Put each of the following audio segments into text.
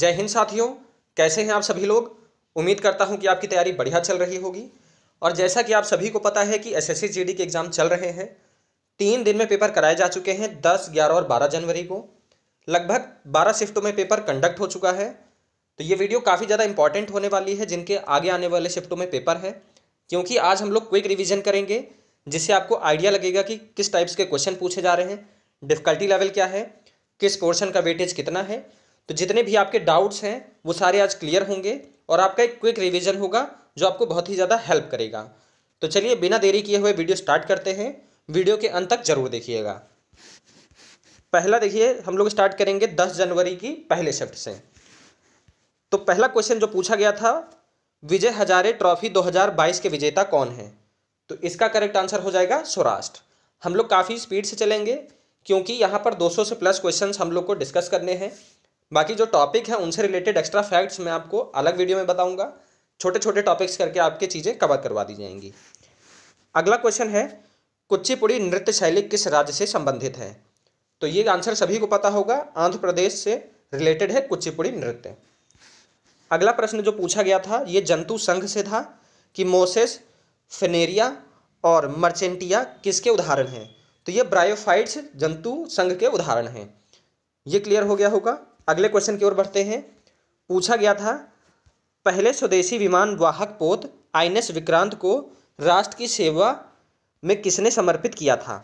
जय हिंद साथियों कैसे हैं आप सभी लोग उम्मीद करता हूं कि आपकी तैयारी बढ़िया चल रही होगी और जैसा कि आप सभी को पता है कि एसएससी जीडी के एग्ज़ाम चल रहे हैं तीन दिन में पेपर कराए जा चुके हैं दस ग्यारह और बारह जनवरी को लगभग बारह शिफ्टों में पेपर कंडक्ट हो चुका है तो ये वीडियो काफ़ी ज़्यादा इंपॉर्टेंट होने वाली है जिनके आगे आने वाले शिफ्टों में पेपर है क्योंकि आज हम लोग क्विक रिविजन करेंगे जिससे आपको आइडिया लगेगा कि किस टाइप्स के क्वेश्चन पूछे जा रहे हैं डिफ़िकल्टी लेवल क्या है किस पोर्शन का वेटेज कितना है तो जितने भी आपके डाउट्स हैं वो सारे आज क्लियर होंगे और आपका एक क्विक रिविजन होगा जो आपको बहुत ही ज़्यादा हेल्प करेगा तो चलिए बिना देरी किए हुए वीडियो स्टार्ट करते हैं वीडियो के अंत तक जरूर देखिएगा पहला देखिए हम लोग स्टार्ट करेंगे दस जनवरी की पहले शिफ्ट से तो पहला क्वेश्चन जो पूछा गया था विजय हजारे ट्रॉफी 2022 के विजेता कौन है तो इसका करेक्ट आंसर हो जाएगा सौराष्ट्र हम लोग काफ़ी स्पीड से चलेंगे क्योंकि यहाँ पर 200 से प्लस क्वेश्चंस हम लोग को डिस्कस करने हैं बाकी जो टॉपिक है उनसे रिलेटेड एक्स्ट्रा फैक्ट्स मैं आपको अलग वीडियो में बताऊंगा छोटे छोटे टॉपिक्स करके आपके चीज़ें कवर करवा दी जाएंगी अगला क्वेश्चन है कुचिपुड़ी नृत्य शैली किस राज्य से संबंधित है तो ये आंसर सभी को पता होगा आंध्र प्रदेश से रिलेटेड है कुचिपुड़ी नृत्य अगला प्रश्न जो पूछा गया था ये जंतु संघ से था कि मोसेस फेनेरिया और मर्चेंटिया किसके उदाहरण हैं तो ये ब्रायोफाइट्स जंतु संघ के उदाहरण हैं ये क्लियर हो गया होगा अगले क्वेश्चन की ओर बढ़ते हैं पूछा गया था पहले स्वदेशी विमान वाहक पोत आईएनएस विक्रांत को राष्ट्र की सेवा में किसने समर्पित किया था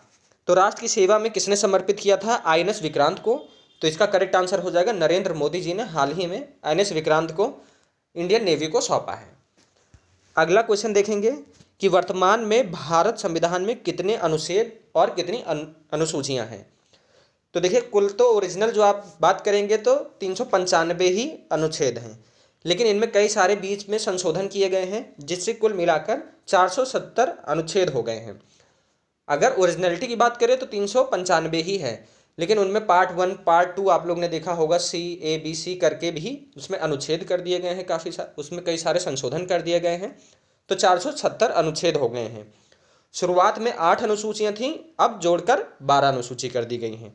तो राष्ट्र की सेवा में किसने समर्पित किया था आईएनएस विक्रांत को तो इसका करेक्ट आंसर हो जाएगा नरेंद्र मोदी जी ने हाल ही में आईएनएस विक्रांत को इंडियन नेवी को सौंपा है अगला क्वेश्चन देखेंगे कि वर्तमान में भारत संविधान में कितने अनुच्छेद और कितनी अनुसूचियाँ हैं तो देखिए कुल तो ओरिजिनल जो आप बात करेंगे तो तीन सौ पंचानवे ही अनुच्छेद हैं लेकिन इनमें कई सारे बीच में संशोधन किए गए हैं जिससे कुल मिलाकर चार सौ सत्तर अनुच्छेद हो गए हैं अगर ओरिजिनलिटी की बात करें तो तीन सौ पंचानवे ही है लेकिन उनमें पार्ट वन पार्ट टू आप लोग ने देखा होगा सी ए बी सी करके भी उसमें अनुच्छेद कर दिए गए हैं काफ़ी उसमें कई सारे संशोधन कर दिए गए हैं तो चार सौ सत्तर अनुच्छेद हो गए हैं शुरुआत में आठ अनुसूचियाँ थीं अब जोड़कर बारह अनुसूची कर दी गई हैं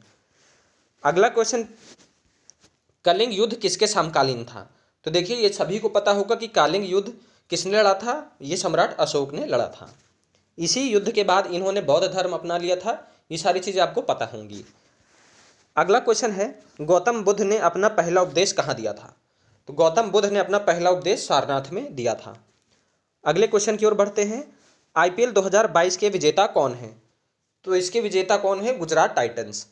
अगला क्वेश्चन कलिंग युद्ध किसके समकालीन था तो देखिए ये सभी को पता होगा कि कालिंग युद्ध किसने लड़ा था ये सम्राट अशोक ने लड़ा था इसी युद्ध के बाद इन्होंने बौद्ध धर्म अपना लिया था ये सारी चीज़ें आपको पता होंगी अगला क्वेश्चन है गौतम बुद्ध ने अपना पहला उपदेश कहाँ दिया था तो गौतम बुद्ध ने अपना पहला उपदेश सारनाथ में दिया था अगले क्वेश्चन की ओर बढ़ते हैं आईपीएल 2022 के विजेता कौन है तो इसके विजेता कौन है गुजरात टाइटंस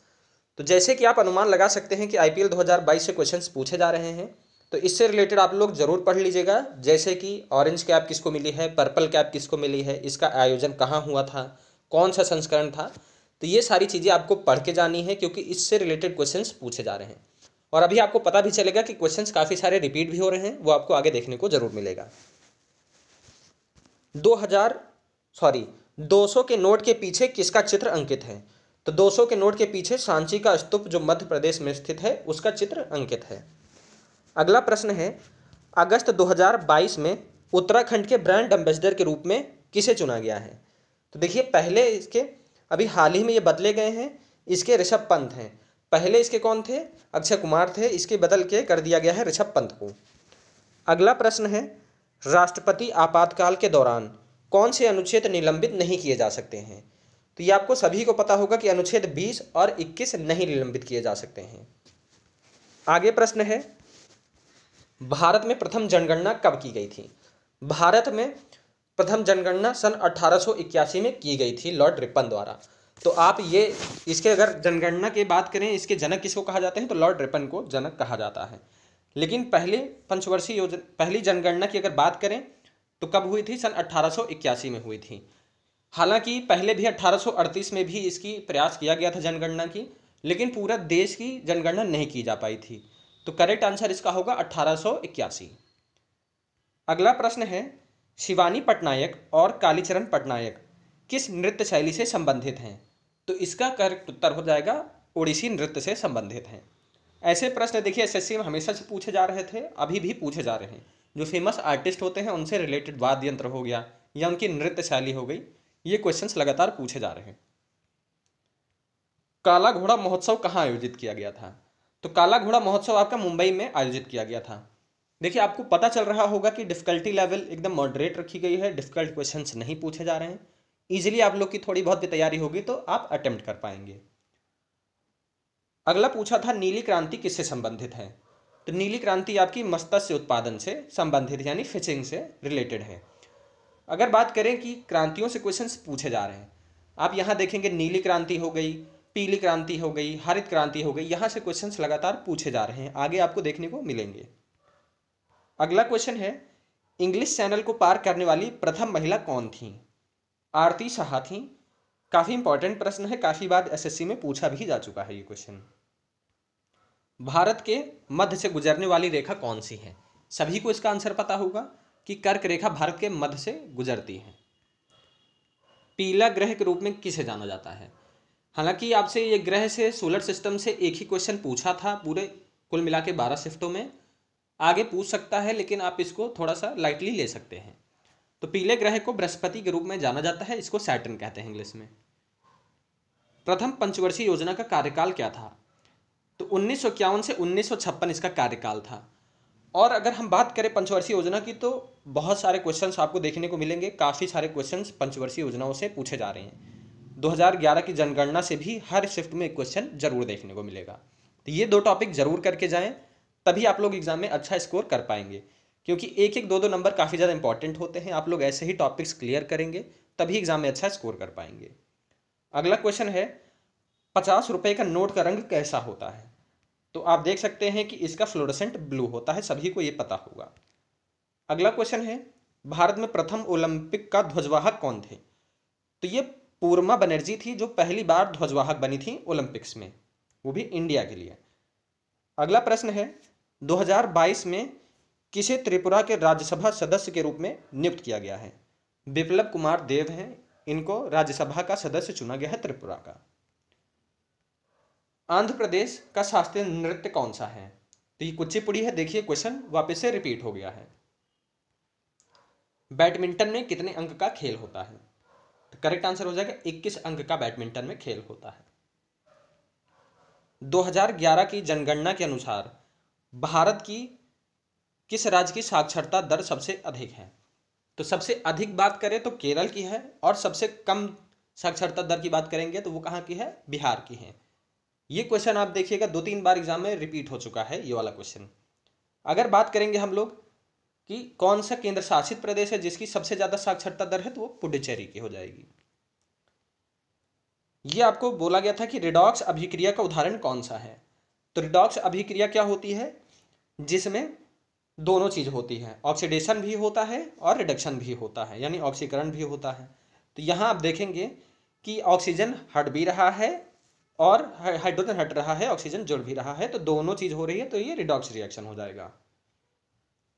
तो जैसे कि आप अनुमान लगा सकते हैं कि आईपीएल 2022 से क्वेश्चंस पूछे जा रहे हैं तो इससे रिलेटेड आप लोग जरूर पढ़ लीजिएगा जैसे कि ऑरेंज कैप किसको मिली है पर्पल कैप किसको मिली है इसका आयोजन कहाँ हुआ था कौन सा संस्करण था तो ये सारी चीज़ें आपको पढ़ के जानी है क्योंकि इससे रिलेटेड क्वेश्चन पूछे जा रहे हैं और अभी आपको पता भी चलेगा कि क्वेश्चन काफ़ी सारे रिपीट भी हो रहे हैं वो आपको आगे देखने को जरूर मिलेगा दो सॉरी 200 के नोट के पीछे किसका चित्र अंकित है तो 200 के नोट के पीछे सांची का स्तूप जो मध्य प्रदेश में स्थित है उसका चित्र अंकित है अगला प्रश्न है अगस्त 2022 में उत्तराखंड के ब्रांड एम्बेसडर के रूप में किसे चुना गया है तो देखिए पहले इसके अभी हाल ही में ये बदले गए हैं इसके ऋषभ पंत हैं पहले इसके कौन थे अक्षय कुमार थे इसके बदल के कर दिया गया है ऋषभ पंत को अगला प्रश्न है राष्ट्रपति आपातकाल के दौरान कौन से अनुच्छेद निलंबित नहीं किए जा सकते हैं तो ये आपको सभी को पता होगा कि अनुच्छेद 20 और 21 नहीं निलंबित किए जा सकते हैं आगे प्रश्न है भारत में प्रथम जनगणना कब की गई थी भारत में प्रथम जनगणना सन अठारह में की गई थी लॉर्ड रिपन द्वारा तो आप ये इसके अगर जनगणना की बात करें इसके जनक किसको कहा जाते हैं तो लॉर्ड रिपन को जनक कहा जाता है लेकिन पहले पंचवर्षीय योजना पहली जनगणना की अगर बात करें तो कब हुई थी सन अठारह में हुई थी हालांकि पहले भी 1838 में भी इसकी प्रयास किया गया था जनगणना की लेकिन पूरा देश की जनगणना नहीं की जा पाई थी तो करेक्ट आंसर इसका होगा अट्ठारह अगला प्रश्न है शिवानी पटनायक और कालीचरण पटनायक किस नृत्य शैली से संबंधित हैं तो इसका करेक्ट उत्तर हो जाएगा ओडिसी नृत्य से संबंधित हैं ऐसे प्रश्न देखिए एसएससी में हमेशा से पूछे जा रहे थे अभी भी पूछे जा रहे हैं जो फेमस आर्टिस्ट होते हैं उनसे रिलेटेड वाद्य यंत्र हो गया या उनकी नृत्य शैली हो गई ये क्वेश्चंस लगातार पूछे जा रहे हैं काला घोड़ा महोत्सव कहाँ आयोजित किया गया था तो काला घोड़ा महोत्सव आपका मुंबई में आयोजित किया गया था देखिए आपको पता चल रहा होगा कि डिफिकल्टी लेवल एकदम मॉडरेट रखी गई है डिफिकल्ट क्वेश्चन नहीं पूछे जा रहे हैं ईजिली आप लोग की थोड़ी बहुत भी तैयारी होगी तो आप अटेम्प्ट कर पाएंगे अगला पूछा था नीली क्रांति किससे संबंधित है तो नीली क्रांति आपकी मत्स्य उत्पादन से संबंधित यानी फिशिंग से रिलेटेड है अगर बात करें कि क्रांतियों से क्वेश्चंस पूछे जा रहे हैं आप यहाँ देखेंगे नीली क्रांति हो गई पीली क्रांति हो गई हरित क्रांति हो गई यहाँ से क्वेश्चंस लगातार पूछे जा रहे हैं आगे आपको देखने को मिलेंगे अगला क्वेश्चन है इंग्लिश चैनल को पार करने वाली प्रथम महिला कौन थी आरती शाह थी काफ़ी इंपॉर्टेंट प्रश्न है काफ़ी बार एसएससी में पूछा भी जा चुका है ये क्वेश्चन भारत के मध्य से गुजरने वाली रेखा कौन सी है सभी को इसका आंसर पता होगा कि कर्क रेखा भारत के मध्य से गुजरती है पीला ग्रह के रूप में किसे जाना जाता है हालांकि आपसे ये ग्रह से सोलर सिस्टम से एक ही क्वेश्चन पूछा था पूरे कुल मिला के बारह शिफ्टों में आगे पूछ सकता है लेकिन आप इसको थोड़ा सा लाइटली ले सकते हैं तो पीले ग्रह को बृहस्पति के रूप में जाना जाता है इसको सैटर्न कहते हैं इंग्लिश में प्रथम पंचवर्षीय योजना का कार्यकाल क्या था तो उन्नीस से उन्नीस इसका कार्यकाल था और अगर हम बात करें पंचवर्षीय योजना की तो बहुत सारे क्वेश्चन आपको देखने को मिलेंगे काफ़ी सारे क्वेश्चन पंचवर्षीय योजनाओं से पूछे जा रहे हैं 2011 की जनगणना से भी हर शिफ्ट में एक क्वेश्चन जरूर देखने को मिलेगा तो ये दो टॉपिक जरूर करके जाएं तभी आप लोग एग्जाम में अच्छा स्कोर कर पाएंगे क्योंकि एक एक दो दो नंबर काफ़ी ज़्यादा इंपॉर्टेंट होते हैं आप लोग ऐसे ही टॉपिक्स क्लियर करेंगे तभी एग्जाम में अच्छा स्कोर कर पाएंगे अगला क्वेश्चन है पचास रुपये का नोट का रंग कैसा होता है तो आप देख सकते हैं कि इसका फ्लोरोसेंट ब्लू होता है सभी को ये पता होगा अगला क्वेश्चन है भारत में प्रथम ओलंपिक का ध्वजवाहक कौन थे तो ये पूर्मा बनर्जी थी जो पहली बार ध्वजवाहक बनी थी ओलंपिक्स में वो भी इंडिया के लिए अगला प्रश्न है 2022 में किसे त्रिपुरा के राज्यसभा सदस्य के रूप में नियुक्त किया गया है विप्लव कुमार देव हैं इनको राज्यसभा का सदस्य चुना गया है त्रिपुरा का आंध्र प्रदेश का शास्त्रीय नृत्य कौन सा है तो ये कुचिपुड़ी है देखिए क्वेश्चन वापस से रिपीट हो गया है बैडमिंटन में कितने अंक का खेल होता है तो करेक्ट आंसर हो जाएगा 21 अंक का बैडमिंटन में खेल होता है 2011 की जनगणना के अनुसार भारत की किस राज्य की साक्षरता दर सबसे अधिक है तो सबसे अधिक बात करें तो केरल की है और सबसे कम साक्षरता दर की बात करेंगे तो वो कहाँ की है बिहार की है ये क्वेश्चन आप देखिएगा दो तीन बार एग्जाम में रिपीट हो चुका है ये वाला क्वेश्चन अगर बात करेंगे हम लोग कि कौन सा केंद्र शासित प्रदेश है जिसकी सबसे ज़्यादा साक्षरता दर है तो वो पुडुचेरी की हो जाएगी ये आपको बोला गया था कि रिडॉक्स अभिक्रिया का उदाहरण कौन सा है तो रिडॉक्स अभिक्रिया क्या होती है जिसमें दोनों चीज़ होती है ऑक्सीडेशन भी होता है और रिडक्शन भी होता है यानी ऑक्सीकरण भी होता है तो यहाँ आप देखेंगे कि ऑक्सीजन हट भी रहा है और हाइड्रोजन हट रहा है ऑक्सीजन जुड़ भी रहा है तो दोनों चीज़ हो रही है तो ये रिडॉक्स रिएक्शन हो जाएगा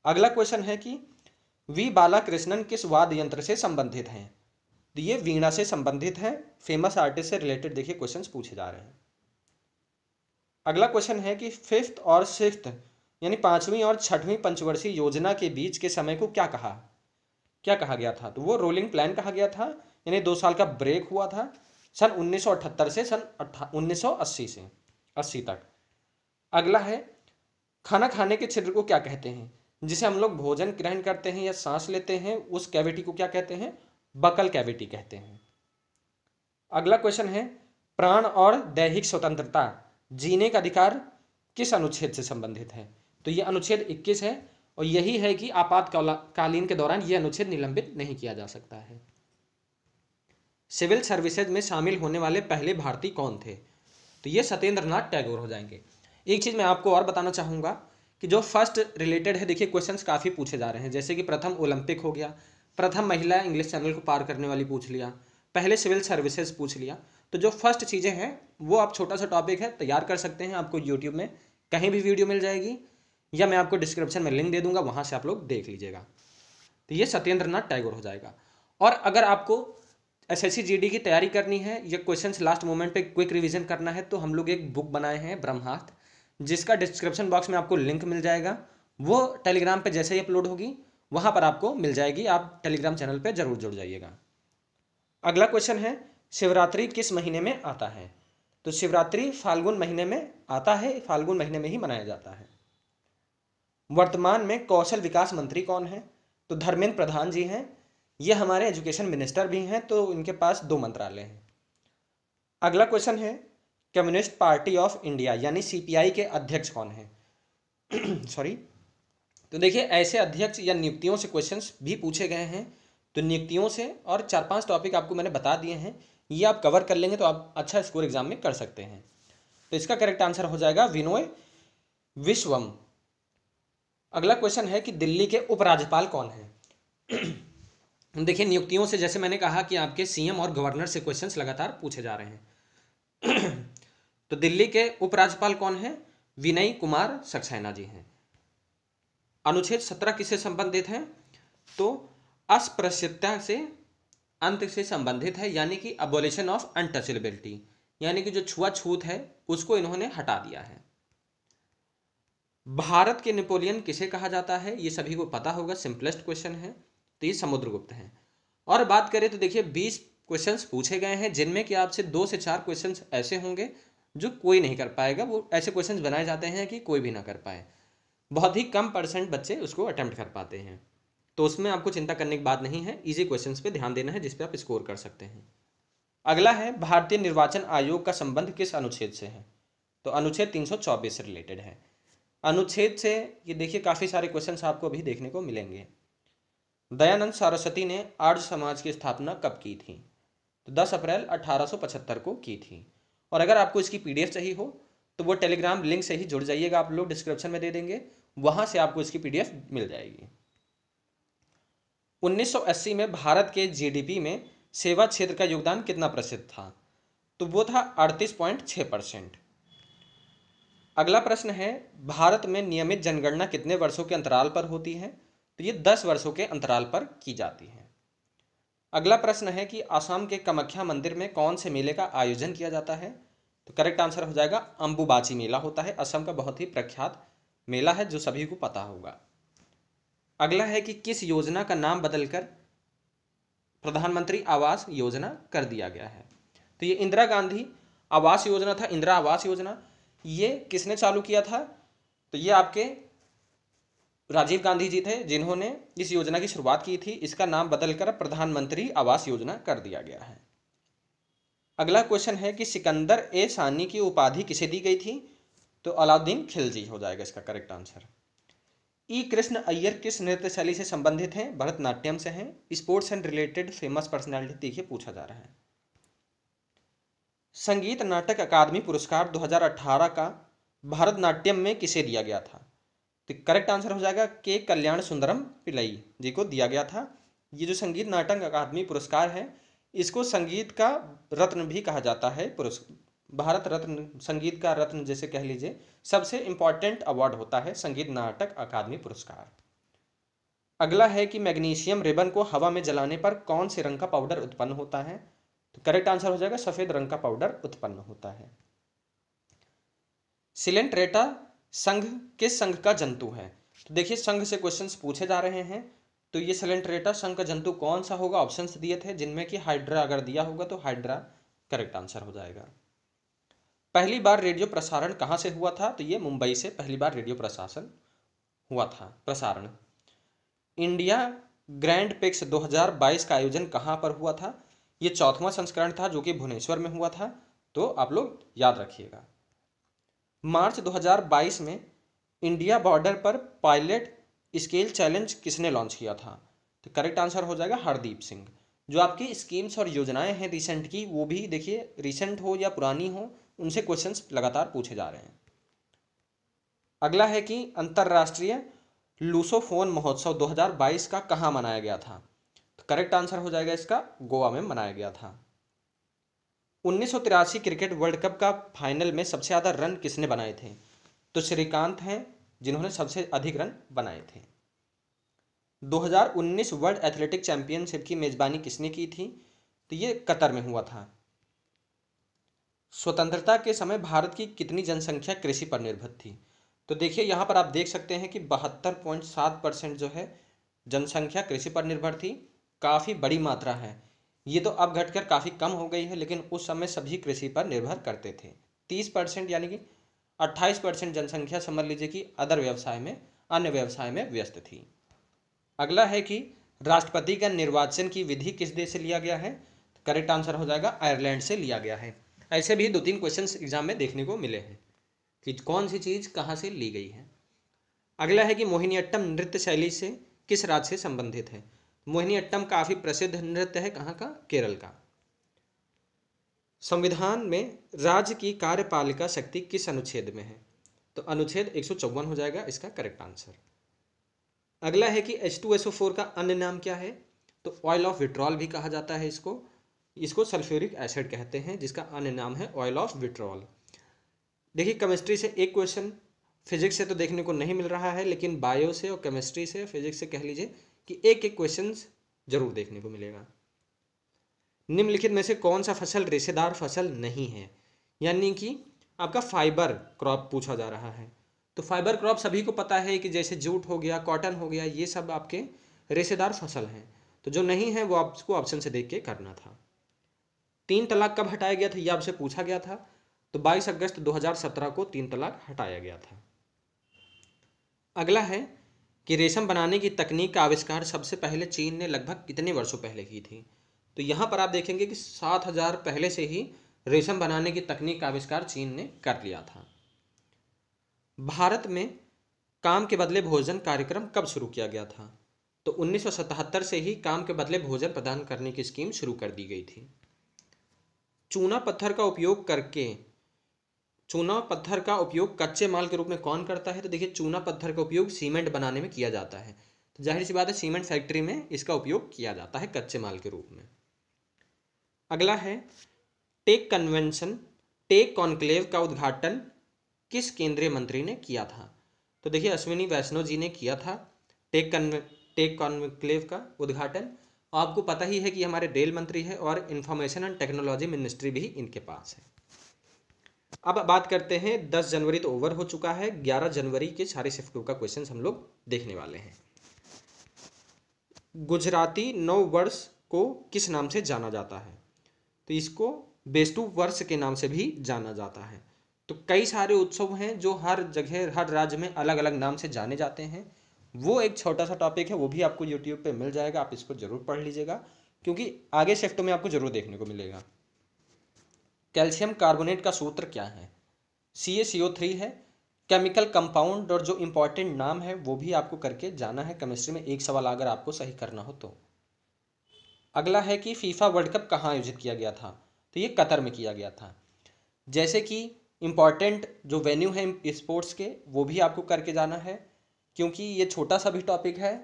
अगला क्वेश्चन है कि वी बालाकृष्णन किस वाद यंत्र से संबंधित हैं तो ये वीणा से संबंधित है फेमस आर्टिस्ट से रिलेटेड देखिए क्वेश्चंस पूछे जा रहे हैं अगला क्वेश्चन है कि फिफ्थ और सिक्स यानी पांचवी और छठवीं पंचवर्षीय योजना के बीच के समय को क्या कहा क्या कहा गया था तो वो रोलिंग प्लान कहा गया था यानी दो साल का ब्रेक हुआ था सन उन्नीस से सन उन्नीस से अस्सी तक अगला है खाना खाने के छिद्र को क्या कहते हैं जिसे हम लोग भोजन ग्रहण करते हैं या सांस लेते हैं उस कैविटी को क्या कहते हैं बकल कैविटी कहते हैं अगला क्वेश्चन है प्राण और दैहिक स्वतंत्रता जीने का अधिकार किस अनुच्छेद से संबंधित है तो ये अनुच्छेद 21 है और यही है कि आपातकालीन के दौरान ये अनुच्छेद निलंबित नहीं किया जा सकता है सिविल सर्विसेज में शामिल होने वाले पहले भारतीय कौन थे तो ये सत्येंद्र नाथ टैगोर हो जाएंगे एक चीज़ मैं आपको और बताना चाहूँगा कि जो फर्स्ट रिलेटेड है देखिए क्वेश्चंस काफ़ी पूछे जा रहे हैं जैसे कि प्रथम ओलंपिक हो गया प्रथम महिला इंग्लिश चैनल को पार करने वाली पूछ लिया पहले सिविल सर्विसेज पूछ लिया तो जो फर्स्ट चीज़ें हैं वो आप छोटा सा टॉपिक है तैयार कर सकते हैं आपको यूट्यूब में कहीं भी वीडियो मिल जाएगी या मैं आपको डिस्क्रिप्शन में लिंक दे दूंगा वहाँ से आप लोग देख लीजिएगा तो ये सत्येंद्र नाथ टैगोर हो जाएगा और अगर आपको एस एस की तैयारी करनी है या क्वेश्चंस लास्ट मोमेंट पे क्विक रिवीजन करना है तो हम लोग एक बुक बनाए हैं ब्रह्मास्त्र जिसका डिस्क्रिप्शन बॉक्स में आपको लिंक मिल जाएगा वो टेलीग्राम पे जैसे ही अपलोड होगी वहाँ पर आपको मिल जाएगी आप टेलीग्राम चैनल पर जरूर जुड़ जाइएगा अगला क्वेश्चन है शिवरात्रि किस महीने में आता है तो शिवरात्रि फाल्गुन महीने में आता है फाल्गुन महीने में ही मनाया जाता है वर्तमान में कौशल विकास मंत्री कौन है तो धर्मेंद्र प्रधान जी हैं ये हमारे एजुकेशन मिनिस्टर भी हैं तो इनके पास दो मंत्रालय हैं अगला क्वेश्चन है कम्युनिस्ट पार्टी ऑफ इंडिया यानी सीपीआई के अध्यक्ष कौन हैं सॉरी तो देखिए ऐसे अध्यक्ष या नियुक्तियों से क्वेश्चंस भी पूछे गए हैं तो नियुक्तियों से और चार पांच टॉपिक आपको मैंने बता दिए हैं ये आप कवर कर लेंगे तो आप अच्छा स्कोर एग्जाम में कर सकते हैं तो इसका करेक्ट आंसर हो जाएगा विनोय विश्वम अगला क्वेश्चन है कि दिल्ली के उपराज्यपाल कौन हैं देखिए नियुक्तियों से जैसे मैंने कहा कि आपके सीएम और गवर्नर से क्वेश्चंस लगातार पूछे जा रहे हैं तो दिल्ली के उपराज्यपाल कौन हैं विनय कुमार सक्सेना जी हैं अनुच्छेद सत्रह किससे संबंधित है तो अस्पृश्यता से अंत से संबंधित है यानी कि अबोलिशन ऑफ अनटचेबिलिटी यानी कि जो छुआछूत है उसको इन्होंने हटा दिया है भारत के नेपोलियन किसे कहा जाता है ये सभी को पता होगा सिंपलेस्ट क्वेश्चन है तो ये समुद्रगुप्त हैं और बात करें तो देखिए बीस क्वेश्चन पूछे गए हैं जिनमें कि आपसे दो से चार क्वेश्चन ऐसे होंगे जो कोई नहीं कर पाएगा वो ऐसे क्वेश्चन बनाए जाते हैं कि कोई भी ना कर पाए बहुत ही कम परसेंट बच्चे उसको अटैम्प्ट कर पाते हैं तो उसमें आपको चिंता करने की बात नहीं है इजी क्वेश्चन पे ध्यान देना है जिसपे आप स्कोर कर सकते हैं अगला है भारतीय निर्वाचन आयोग का संबंध किस अनुच्छेद से है तो अनुच्छेद 324 से रिलेटेड है अनुच्छेद से ये देखिए काफ़ी सारे क्वेश्चन आपको अभी देखने को मिलेंगे दयानंद सरस्वती ने आर्य समाज की स्थापना कब की थी तो 10 अप्रैल 1875 को की थी और अगर आपको इसकी पीडीएफ चाहिए हो तो वो टेलीग्राम लिंक से ही जुड़ जाइएगा आप लोग डिस्क्रिप्शन में दे देंगे वहां से आपको इसकी पीडीएफ मिल जाएगी 1980 में भारत के जीडीपी में सेवा क्षेत्र का योगदान कितना प्रसिद्ध था तो वो था 38.6 परसेंट अगला प्रश्न है भारत में नियमित जनगणना कितने वर्षों के अंतराल पर होती है तो ये दस वर्षों के अंतराल पर की जाती है अगला प्रश्न है कि आसाम के कमख्या मंदिर में कौन से मेले का आयोजन किया जाता है तो करेक्ट आंसर हो जाएगा अंबुबाची मेला होता है असम का बहुत ही प्रख्यात मेला है जो सभी को पता होगा अगला है कि किस योजना का नाम बदलकर प्रधानमंत्री आवास योजना कर दिया गया है तो ये इंदिरा गांधी आवास योजना था इंदिरा आवास योजना ये किसने चालू किया था तो ये आपके राजीव गांधी जी थे जिन्होंने इस योजना की शुरुआत की थी इसका नाम बदलकर प्रधानमंत्री आवास योजना कर दिया गया है अगला क्वेश्चन है कि सिकंदर ए सानी की उपाधि किसे दी गई थी तो अलाउद्दीन खिलजी हो जाएगा इसका करेक्ट आंसर ई कृष्ण अय्यर किस नृत्य शैली से संबंधित हैं भरतनाट्यम से हैं sports and related famous personality देखिए पूछा जा रहा है संगीत नाटक अकादमी पुरस्कार 2018 का भरतनाट्यम में किसे दिया गया था तो करेक्ट आंसर हो जाएगा के कल्याण सुंदरम पिलई जी को दिया गया था ये जो संगीत नाटक अकादमी पुरस्कार है इसको संगीत का रत्न भी कहा जाता है भारत रत्न संगीत का रत्न जैसे कह लीजिए सबसे इंपॉर्टेंट अवार्ड होता है संगीत नाटक अकादमी पुरस्कार अगला है कि मैग्नीशियम रिबन को हवा में जलाने पर कौन से रंग का पाउडर उत्पन्न होता है तो करेक्ट आंसर हो जाएगा सफ़ेद रंग का पाउडर उत्पन्न होता है सिलेंट्रेटा संघ किस संघ का जंतु है तो देखिए संघ से क्वेश्चंस पूछे जा रहे हैं तो ये सिलेंट्रेटर संघ का जंतु कौन सा होगा ऑप्शंस दिए थे जिनमें कि हाइड्रा अगर दिया होगा तो हाइड्रा करेक्ट आंसर हो जाएगा पहली बार रेडियो प्रसारण कहाँ से हुआ था तो ये मुंबई से पहली बार रेडियो प्रशासन हुआ था प्रसारण इंडिया ग्रैंड पिक्स 2022 का आयोजन कहाँ पर हुआ था ये चौथवा संस्करण था जो कि भुवनेश्वर में हुआ था तो आप लोग याद रखिएगा मार्च 2022 में इंडिया बॉर्डर पर पायलट स्केल चैलेंज किसने लॉन्च किया था तो करेक्ट आंसर हो जाएगा हरदीप सिंह जो आपकी स्कीम्स और योजनाएं हैं रिसेंट की वो भी देखिए रिसेंट हो या पुरानी हो उनसे क्वेश्चंस लगातार पूछे जा रहे हैं अगला है कि अंतर्राष्ट्रीय लूसोफोन महोत्सव 2022 का कहाँ मनाया गया था तो करेक्ट आंसर हो जाएगा इसका गोवा में मनाया गया था उन्नीस क्रिकेट वर्ल्ड कप का फाइनल में सबसे ज़्यादा रन किसने बनाए थे तो श्रीकांत हैं जिन्होंने सबसे अधिक रन बनाए थे 2019 वर्ल्ड एथलेटिक चैंपियनशिप की मेज़बानी किसने की थी तो ये कतर में हुआ था स्वतंत्रता के समय भारत की कितनी जनसंख्या कृषि पर निर्भर थी तो देखिए यहाँ पर आप देख सकते हैं कि बहत्तर पॉइंट सात परसेंट जो है जनसंख्या कृषि पर निर्भर थी काफ़ी बड़ी मात्रा है ये तो अब घटकर काफ़ी कम हो गई है लेकिन उस समय सभी कृषि पर निर्भर करते थे तीस परसेंट यानी कि अट्ठाईस परसेंट जनसंख्या समझ लीजिए कि अदर व्यवसाय में अन्य व्यवसाय में व्यस्त थी अगला है कि राष्ट्रपति का निर्वाचन की विधि किस देश से लिया गया है करेक्ट आंसर हो जाएगा आयरलैंड से लिया गया है ऐसे भी दो तीन क्वेश्चन एग्जाम में देखने को मिले हैं कि कौन सी चीज़ कहाँ से ली गई है अगला है कि मोहिनीअट्टम नृत्य शैली से किस राज्य से संबंधित है मोहिनीअट्टम काफ़ी प्रसिद्ध नृत्य है कहाँ का केरल का संविधान में राज्य की कार्यपालिका शक्ति किस अनुच्छेद में है तो अनुच्छेद एक हो जाएगा इसका करेक्ट आंसर अगला है कि एच का अन्य नाम क्या है तो ऑयल ऑफ विट्रॉल भी कहा जाता है इसको इसको सल्फ्यूरिक एसिड कहते हैं जिसका अन्य नाम है ऑयल ऑफ विट्रॉल देखिए केमिस्ट्री से एक क्वेश्चन फिजिक्स से तो देखने को नहीं मिल रहा है लेकिन बायो से और केमिस्ट्री से फिजिक्स से कह लीजिए कि एक एक क्वेश्चन जरूर देखने को मिलेगा निम्नलिखित में से कौन सा फसल रेशेदार फसल नहीं है यानी कि आपका फाइबर क्रॉप पूछा जा रहा है तो फाइबर क्रॉप सभी को पता है कि जैसे जूट हो गया कॉटन हो गया ये सब आपके रेशेदार फसल हैं तो जो नहीं है वो आपको ऑप्शन से देख के करना था तीन तलाक कब हटाया गया था ये आपसे पूछा गया था तो 22 अगस्त 2017 को तीन तलाक हटाया गया था अगला है कि रेशम बनाने की तकनीक का आविष्कार सबसे पहले चीन ने लगभग कितने वर्षों पहले की थी तो यहाँ पर आप देखेंगे कि सात हजार पहले से ही रेशम बनाने की तकनीक का आविष्कार चीन ने कर लिया था भारत में काम के बदले भोजन कार्यक्रम कब शुरू किया गया था तो 1977 से ही काम के बदले भोजन प्रदान करने की स्कीम शुरू कर दी गई थी चूना पत्थर का उपयोग करके चूना पत्थर का उपयोग कच्चे माल के रूप में कौन करता है तो देखिए चूना पत्थर का उपयोग सीमेंट बनाने में किया जाता है तो जाहिर सी बात है सीमेंट फैक्ट्री में इसका उपयोग किया जाता है कच्चे माल के रूप में अगला है टेक कन्वेंशन टेक कॉन्क्लेव का उद्घाटन किस केंद्रीय मंत्री ने किया था तो देखिए अश्विनी वैष्णव जी ने किया था टेक कन्वे टेक कॉन्क्लेव का उद्घाटन आपको पता ही है कि हमारे रेल मंत्री है और इन्फॉर्मेशन एंड टेक्नोलॉजी मिनिस्ट्री भी इनके पास है अब बात करते हैं 10 जनवरी तो ओवर हो चुका है 11 जनवरी के सारे शिफ्ट का क्वेश्चन हम लोग देखने वाले हैं गुजराती नव वर्ष को किस नाम से जाना जाता है तो इसको बेस्टू वर्ष के नाम से भी जाना जाता है तो कई सारे उत्सव हैं जो हर जगह हर राज्य में अलग अलग नाम से जाने जाते हैं वो एक छोटा सा टॉपिक है वो भी आपको यूट्यूब पे मिल जाएगा आप इसको ज़रूर पढ़ लीजिएगा क्योंकि आगे शिफ्टों में आपको ज़रूर देखने को मिलेगा कैल्शियम कार्बोनेट का सूत्र क्या है C A C O three है केमिकल कंपाउंड और जो इम्पॉर्टेंट नाम है वो भी आपको करके जाना है केमिस्ट्री में एक सवाल अगर आपको सही करना हो तो अगला है कि फीफा वर्ल्ड कप कहाँ आयोजित किया गया था तो ये कतर में किया गया था जैसे कि इम्पॉर्टेंट जो वेन्यू है स्पोर्ट्स के वो भी आपको करके जाना है क्योंकि ये छोटा सा भी टॉपिक है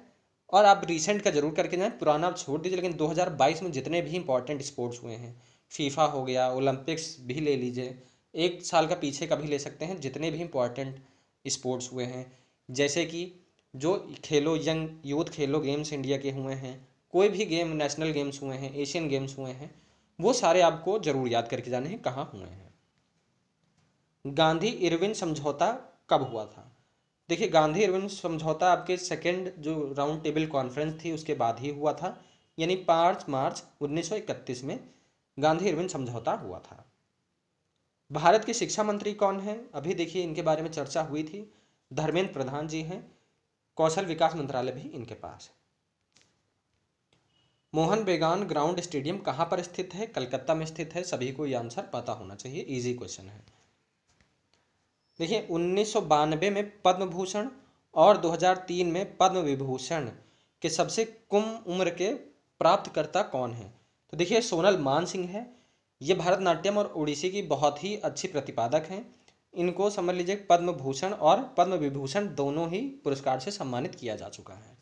और आप रिसेंट का जरूर करके जाएं पुराना आप छोड़ दीजिए लेकिन 2022 में जितने भी इम्पॉर्टेंट स्पोर्ट्स हुए हैं फीफा हो गया ओलंपिक्स भी ले लीजिए एक साल का पीछे का भी ले सकते हैं जितने भी इम्पोर्टेंट स्पोर्ट्स हुए हैं जैसे कि जो Khelo young youth Khelo games India के हुए हैं कोई भी गेम नेशनल गेम्स हुए हैं एशियन गेम्स हुए हैं वो सारे आपको ज़रूर याद करके जाने हैं कहाँ हुए हैं गांधी इरविन समझौता कब हुआ था देखिए गांधी इरविन समझौता आपके सेकेंड जो राउंड टेबल कॉन्फ्रेंस थी उसके बाद ही हुआ था यानी पाँच मार्च उन्नीस में गांधी इरविन समझौता हुआ था भारत के शिक्षा मंत्री कौन हैं अभी देखिए इनके बारे में चर्चा हुई थी धर्मेंद्र प्रधान जी हैं कौशल विकास मंत्रालय भी इनके पास है मोहन बेगान ग्राउंड स्टेडियम कहाँ पर स्थित है कलकत्ता में स्थित है सभी को ये आंसर पता होना चाहिए इजी क्वेश्चन है देखिए उन्नीस में पद्म भूषण और 2003 में पद्म विभूषण के सबसे कम उम्र के प्राप्तकर्ता कौन है तो देखिए सोनल मान सिंह है ये भारतनाट्यम और उड़ीसी की बहुत ही अच्छी प्रतिपादक हैं इनको समझ लीजिए पद्म भूषण और पद्म विभूषण दोनों ही पुरस्कार से सम्मानित किया जा चुका है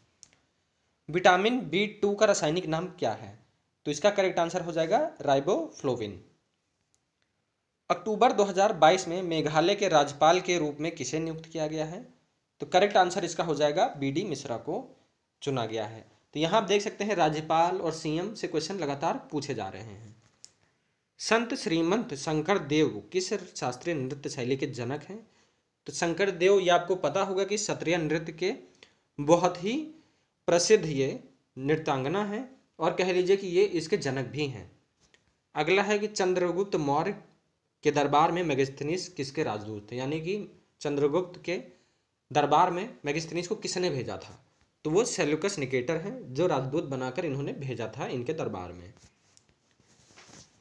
विटामिन बी टू का रासायनिक नाम क्या है तो इसका करेक्ट आंसर हो जाएगा राइबोफ्लोविन अक्टूबर 2022 में मेघालय के राज्यपाल के रूप में किसे नियुक्त किया गया है तो करेक्ट आंसर इसका हो जाएगा बी डी मिश्रा को चुना गया है तो यहाँ आप देख सकते हैं राज्यपाल और सीएम से क्वेश्चन लगातार पूछे जा रहे हैं संत श्रीमंत शंकर देव किस शास्त्रीय नृत्य शैली के जनक हैं तो शंकर देव ये आपको पता होगा कि क्षत्रिय नृत्य के बहुत ही प्रसिद्ध ये नृत्यांगना है और कह लीजिए कि ये इसके जनक भी हैं अगला है कि चंद्रगुप्त मौर्य के दरबार में मेगस्थनीस किसके राजदूत थे यानी कि चंद्रगुप्त के दरबार में मेगस्थनीस को किसने भेजा था तो वो सेल्युकस निकेटर है जो राजदूत बनाकर इन्होंने भेजा था इनके दरबार में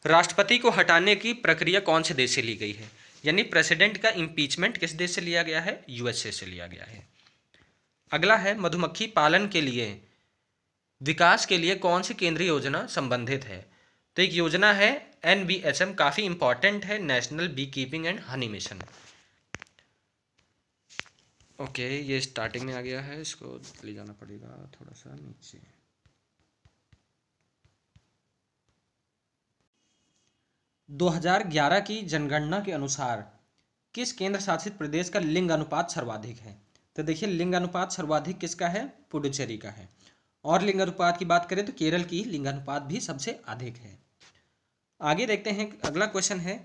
राष्ट्रपति को हटाने की प्रक्रिया कौन से देश से ली गई है यानी प्रेसिडेंट का इम्पीचमेंट किस देश से लिया गया है यूएसए से लिया गया है अगला है मधुमक्खी पालन के लिए विकास के लिए कौन सी केंद्रीय योजना संबंधित है तो एक योजना है एन काफ़ी इंपॉर्टेंट है national bee keeping and honey mission okay ये स्टार्टिंग में आ गया है इसको ले जाना पड़ेगा थोड़ा सा नीचे दो हजार ग्यारह की जनगणना के अनुसार किस केंद्र शासित प्रदेश का लिंग अनुपात सर्वाधिक है तो देखिए लिंग अनुपात सर्वाधिक किसका है पुडुचेरी का है और लिंग अनुपात की बात करें तो केरल की लिंग अनुपात भी सबसे अधिक है आगे देखते हैं अगला क्वेश्चन है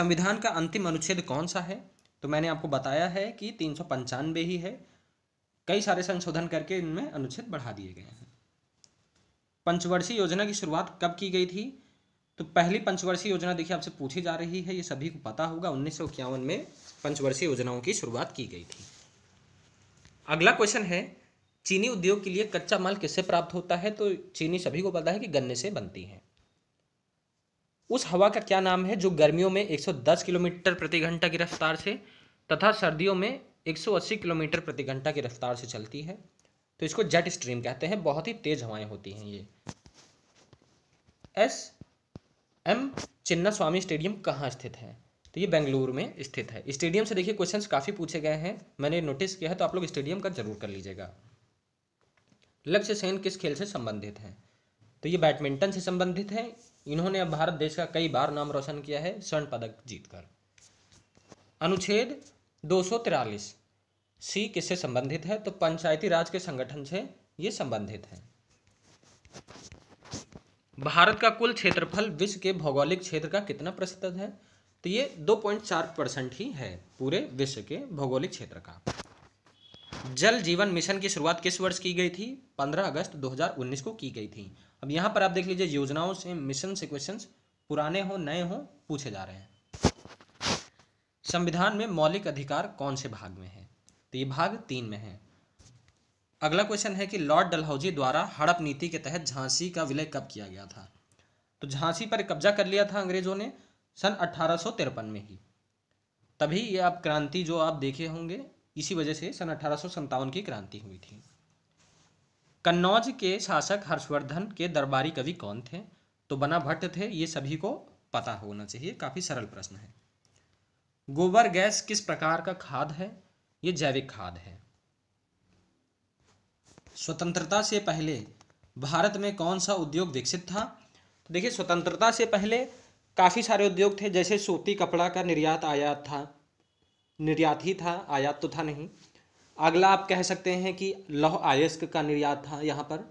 संविधान का अंतिम अनुच्छेद कौन सा है तो मैंने आपको बताया है कि तीन ही है कई सारे संशोधन करके इनमें अनुच्छेद बढ़ा दिए गए हैं पंचवर्षीय योजना की शुरुआत कब की गई थी तो पहली पंचवर्षीय योजना देखिए आपसे पूछी जा रही है ये सभी को पता होगा उन्नीस में पंचवर्षीय योजनाओं की शुरुआत की गई थी अगला क्वेश्चन है चीनी उद्योग के लिए कच्चा माल किससे प्राप्त होता है तो चीनी सभी को पता है कि गन्ने से बनती है उस हवा का क्या नाम है जो गर्मियों में 110 किलोमीटर प्रति घंटा की रफ्तार से तथा सर्दियों में 180 किलोमीटर प्रति घंटा की रफ्तार से चलती है तो इसको जेट स्ट्रीम कहते हैं बहुत ही तेज हवाएं होती हैं ये S M Chinnaswamy stadium कहाँ स्थित है तो ये बेंगलुरु में स्थित है स्टेडियम से देखिए क्वेश्चंस काफ़ी पूछे गए हैं मैंने नोटिस किया है तो आप लोग स्टेडियम का जरूर कर लीजिएगा लक्ष्य सेन किस खेल से संबंधित हैं तो ये बैडमिंटन से संबंधित हैं इन्होंने भारत देश का कई बार नाम रोशन किया है स्वर्ण पदक जीतकर अनुच्छेद दो सौ तिरालीस सी किससे संबंधित है तो पंचायती राज के संगठन से ये संबंधित है भारत का कुल क्षेत्रफल विश्व के भौगोलिक क्षेत्र का कितना प्रतिशत है तो ये 2.4 परसेंट ही है पूरे विश्व के भौगोलिक क्षेत्र का जल जीवन मिशन की शुरुआत किस वर्ष की गई थी 15 अगस्त 2019 को की गई थी अब यहाँ पर आप देख लीजिए योजनाओं से मिशन से क्वेश्चन पुराने हो नए हो पूछे जा रहे हैं संविधान में मौलिक अधिकार कौन से भाग में है तो ये भाग तीन में है अगला क्वेश्चन है कि लॉर्ड डलहौजी द्वारा हड़प नीति के तहत झांसी का विलय कब किया गया था तो झांसी पर कब्जा कर लिया था अंग्रेजों ने सन अठारह में ही तभी ये आप क्रांति जो आप देखे होंगे इसी वजह से सन अठारह की क्रांति हुई थी कन्नौज के शासक हर्षवर्धन के दरबारी कवि कौन थे तो बना भट्ट थे ये सभी को पता होना चाहिए काफ़ी सरल प्रश्न है गोबर गैस किस प्रकार का खाद है ये जैविक खाद है स्वतंत्रता से पहले भारत में कौन सा उद्योग विकसित था तो देखिए स्वतंत्रता से पहले काफ़ी सारे उद्योग थे जैसे सूती कपड़ा का निर्यात आयात था निर्यात ही था आयात तो था नहीं अगला आप कह सकते हैं कि लौह आयस्क का निर्यात था यहाँ पर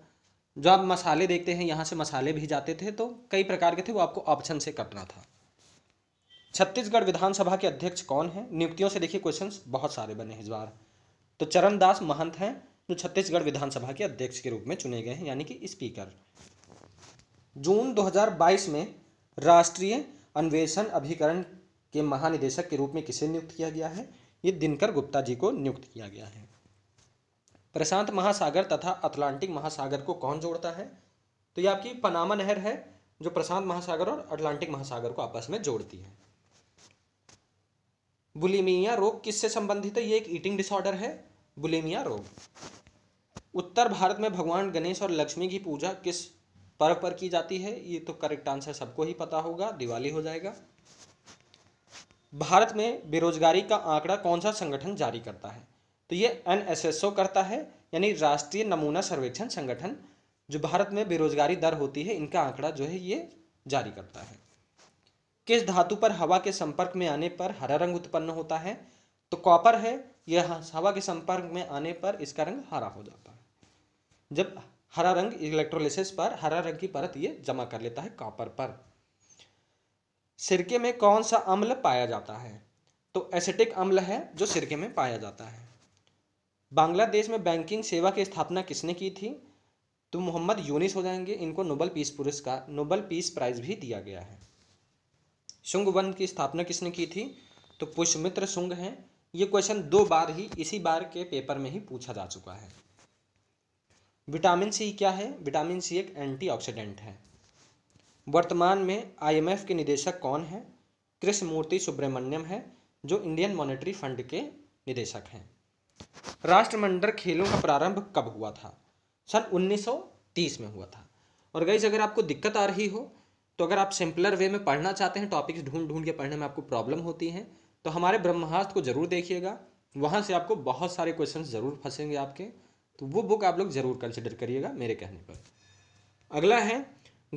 जो आप मसाले देखते हैं यहाँ से मसाले भी जाते थे तो कई प्रकार के थे वो आपको ऑप्शन से कटना था छत्तीसगढ़ विधानसभा के अध्यक्ष कौन है नियुक्तियों से देखिए क्वेश्चन बहुत सारे बने इस बार तो चरण दास महंत हैं जो छत्तीसगढ़ विधानसभा के अध्यक्ष के रूप में चुने गए हैं यानी कि स्पीकर जून 2022 में राष्ट्रीय अन्वेषण अभिकरण के महानिदेशक के रूप में किसे नियुक्त किया गया है ये दिनकर गुप्ता जी को नियुक्त किया गया है प्रशांत महासागर तथा अटलांटिक महासागर को कौन जोड़ता है तो ये आपकी पनामा नहर है जो प्रशांत महासागर और अटलांटिक महासागर को आपस में जोड़ती है बुलिमिया रोग किससे संबंधित है ये एक ईटिंग डिसऑर्डर है बुलिमिया रोग उत्तर भारत में भगवान गणेश और लक्ष्मी की पूजा किस पर्व पर की जाती है ये तो करेक्ट आंसर सबको ही पता होगा दिवाली हो जाएगा भारत में बेरोजगारी का आंकड़ा कौन सा संगठन जारी करता है तो ये एन करता है यानी राष्ट्रीय नमूना सर्वेक्षण संगठन जो भारत में बेरोजगारी दर होती है इनका आंकड़ा जो है ये जारी करता है किस धातु पर हवा के संपर्क में आने पर हरा रंग उत्पन्न होता है तो कॉपर है यह हवा के संपर्क में आने पर इसका रंग हरा हो जाता है जब हरा रंग इलेक्ट्रोलिसिस पर हरा रंग की परत यह जमा कर लेता है कॉपर पर सिरके में कौन सा अम्ल पाया जाता है तो एसिटिक अम्ल है जो सिरके में पाया जाता है बांग्लादेश में बैंकिंग सेवा की स्थापना किसने की थी तो मोहम्मद यूनिस हो जाएंगे इनको नोबल पीस पुरस्कार नोबल पीस प्राइज भी दिया गया है शुंग वंश की स्थापना किसने की थी तो पुष्यमित्र शुंग हैं ये क्वेश्चन दो बार ही इसी बार के पेपर में ही पूछा जा चुका है विटामिन सी क्या है विटामिन सी एक एंटीऑक्सीडेंट है वर्तमान में आईएमएफ के निदेशक कौन हैं कृष्णमूर्ति सुब्रमण्यम है जो इंडियन मॉनेटरी फंड के निदेशक हैं राष्ट्रमंडल खेलों का प्रारंभ कब हुआ था सन 1930 में हुआ था और गई अगर आपको दिक्कत आ रही हो तो अगर आप सिंपलर वे में पढ़ना चाहते हैं टॉपिक्स ढूंढ ढूंढ के पढ़ने में आपको प्रॉब्लम होती है तो हमारे ब्रह्मास्त्र को ज़रूर देखिएगा वहाँ से आपको बहुत सारे क्वेश्चन ज़रूर फंसेंगे आपके तो वो बुक आप लोग ज़रूर कंसिडर करिएगा मेरे कहने पर अगला है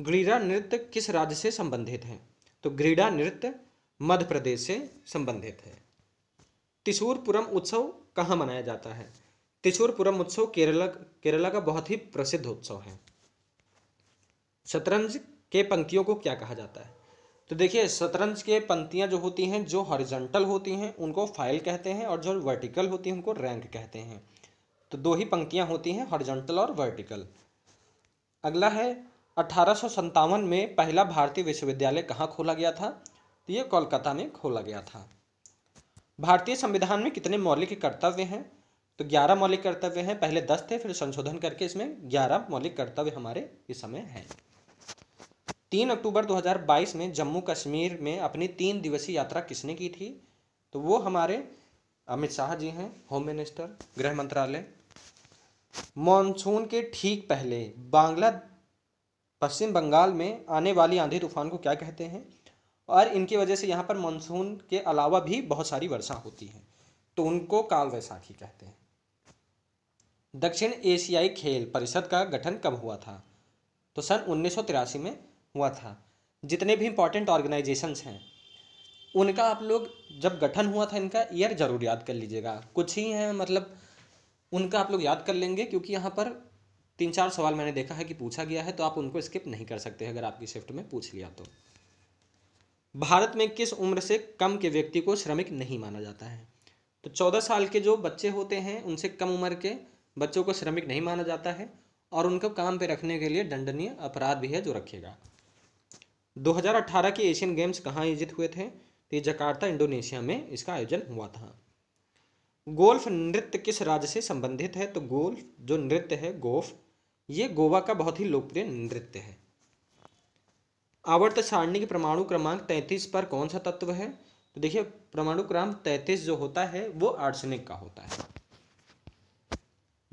ग्रीडा नृत्य किस राज्य से संबंधित है तो ग्रीडा नृत्य मध्य प्रदेश से संबंधित है त्रिशूरपुरम उत्सव कहाँ मनाया जाता है त्रिशूरपुरम उत्सव केरला केरला का बहुत ही प्रसिद्ध उत्सव है शतरंज के पंक्तियों को क्या कहा जाता है तो देखिए शतरंज के पंक्तियाँ जो होती हैं जो हॉरिजेंटल होती हैं उनको फाइल कहते हैं और जो वर्टिकल होती हैं उनको रैंक कहते हैं तो दो ही पंक्तियाँ होती हैं हॉरिजेंटल और वर्टिकल अगला है अठारह में पहला भारतीय विश्वविद्यालय कहाँ खोला गया था तो ये कोलकाता में खोला गया था भारतीय संविधान में कितने मौलिक कर्तव्य हैं तो ग्यारह मौलिक कर्तव्य हैं पहले दस थे फिर संशोधन करके इसमें ग्यारह मौलिक कर्तव्य हमारे इस समय हैं तीन अक्टूबर 2022 में जम्मू कश्मीर में अपनी तीन दिवसीय यात्रा किसने की थी तो वो हमारे अमित शाह जी हैं होम मिनिस्टर गृह मंत्रालय मानसून के ठीक पहले बांग्ला पश्चिम बंगाल में आने वाली आंधी तूफान को क्या कहते हैं और इनकी वजह से यहाँ पर मानसून के अलावा भी बहुत सारी वर्षा होती है तो उनको काल वैसाखी कहते हैं दक्षिण एशियाई खेल परिषद का गठन कब हुआ था तो सन उन्नीस में हुआ था जितने भी इम्पोर्टेंट ऑर्गेनाइजेशंस हैं उनका आप लोग जब गठन हुआ था इनका ईयर ज़रूर याद कर लीजिएगा कुछ ही हैं मतलब उनका आप लोग याद कर लेंगे क्योंकि यहाँ पर तीन चार सवाल मैंने देखा है कि पूछा गया है तो आप उनको स्किप नहीं कर सकते अगर आपकी शिफ्ट में पूछ लिया तो भारत में किस उम्र से कम के व्यक्ति को श्रमिक नहीं माना जाता है तो चौदह साल के जो बच्चे होते हैं उनसे कम उम्र के बच्चों को श्रमिक नहीं माना जाता है और उनको काम पे रखने के लिए दंडनीय अपराध भी है जो रखेगा 2018 के एशियन गेम्स कहाँ आयोजित हुए थे तो ये जकार्ता इंडोनेशिया में इसका आयोजन हुआ था गोल्फ नृत्य किस राज्य से संबंधित है तो गोल्फ जो नृत्य है गोफ ये गोवा का बहुत ही लोकप्रिय नृत्य है आवर्त सारणी के परमाणु क्रमांक तैंतीस पर कौन सा तत्व है तो देखिए परमाणु क्रमांक तैंतीस जो होता है वो आर्सेनिक का होता है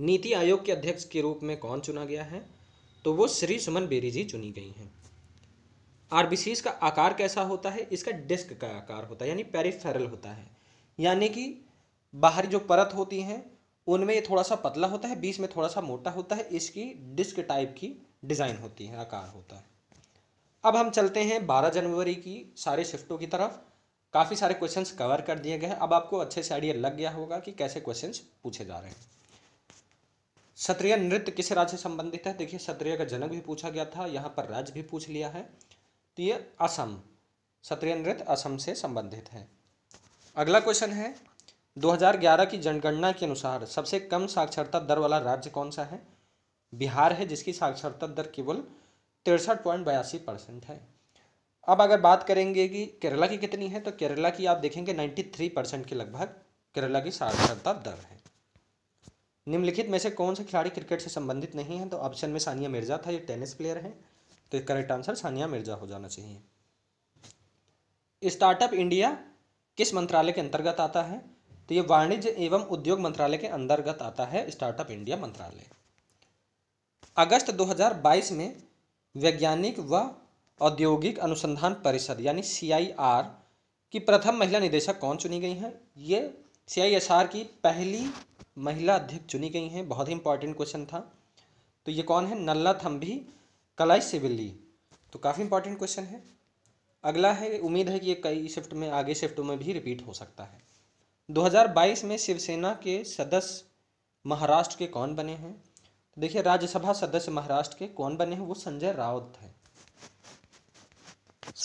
नीति आयोग के अध्यक्ष के रूप में कौन चुना गया है तो वो श्री सुमन बेरी जी चुनी गई हैं आरबीसीज का आकार कैसा होता है इसका डिस्क का आकार होता है यानी पेरिफेरल होता है यानी कि बाहरी जो परत होती हैं उनमें थोड़ा सा पतला होता है बीच में थोड़ा सा मोटा होता है इसकी डिस्क टाइप की डिज़ाइन होती है आकार होता है अब हम चलते हैं बारह जनवरी की सारे शिफ्टों की तरफ काफ़ी सारे क्वेश्चंस कवर कर दिए गए हैं अब आपको अच्छे से आइडिया लग गया होगा कि कैसे क्वेश्चंस पूछे जा रहे हैं क्षत्रिय नृत्य किस राज्य से संबंधित है देखिए क्षत्रिय का जनक भी पूछा गया था यहाँ पर राज्य भी पूछ लिया है नृत्य असम क्षत्रिय नृत्य असम से संबंधित है अगला क्वेश्चन है 2011 की जनगणना के अनुसार सबसे कम साक्षरता दर वाला राज्य कौन सा है बिहार है जिसकी साक्षरता दर केवल तिरसठ पॉइंट बयासी परसेंट है अब अगर बात करेंगे कि केरला की कितनी है तो केरला की आप देखेंगे 93 परसेंट के लगभग केरला की साक्षरता दर है निम्नलिखित में से कौन से खिलाड़ी क्रिकेट से संबंधित नहीं है तो ऑप्शन में सानिया मिर्जा था ये टेनिस प्लेयर हैं तो करेक्ट आंसर सानिया मिर्जा हो जाना चाहिए स्टार्टअप इंडिया किस मंत्रालय के अंतर्गत आता है तो ये वाणिज्य एवं उद्योग मंत्रालय के अंतर्गत आता है स्टार्टअप इंडिया मंत्रालय अगस्त 2022 में वैज्ञानिक व औद्योगिक अनुसंधान परिषद यानी सी की प्रथम महिला निदेशक कौन चुनी गई हैं ये सी की पहली महिला अध्यक्ष चुनी गई हैं बहुत ही इंपॉर्टेंट क्वेश्चन था तो ये कौन है नल्ला थम्भी कलाई सिविली तो काफ़ी इंपॉर्टेंट क्वेश्चन है अगला है उम्मीद है कि ये कई शिफ्ट में आगे शिफ्ट में भी रिपीट हो सकता है 2022 में शिवसेना के सदस्य महाराष्ट्र के कौन बने हैं तो देखिए राज्यसभा सदस्य महाराष्ट्र के कौन बने हैं वो संजय राउत हैं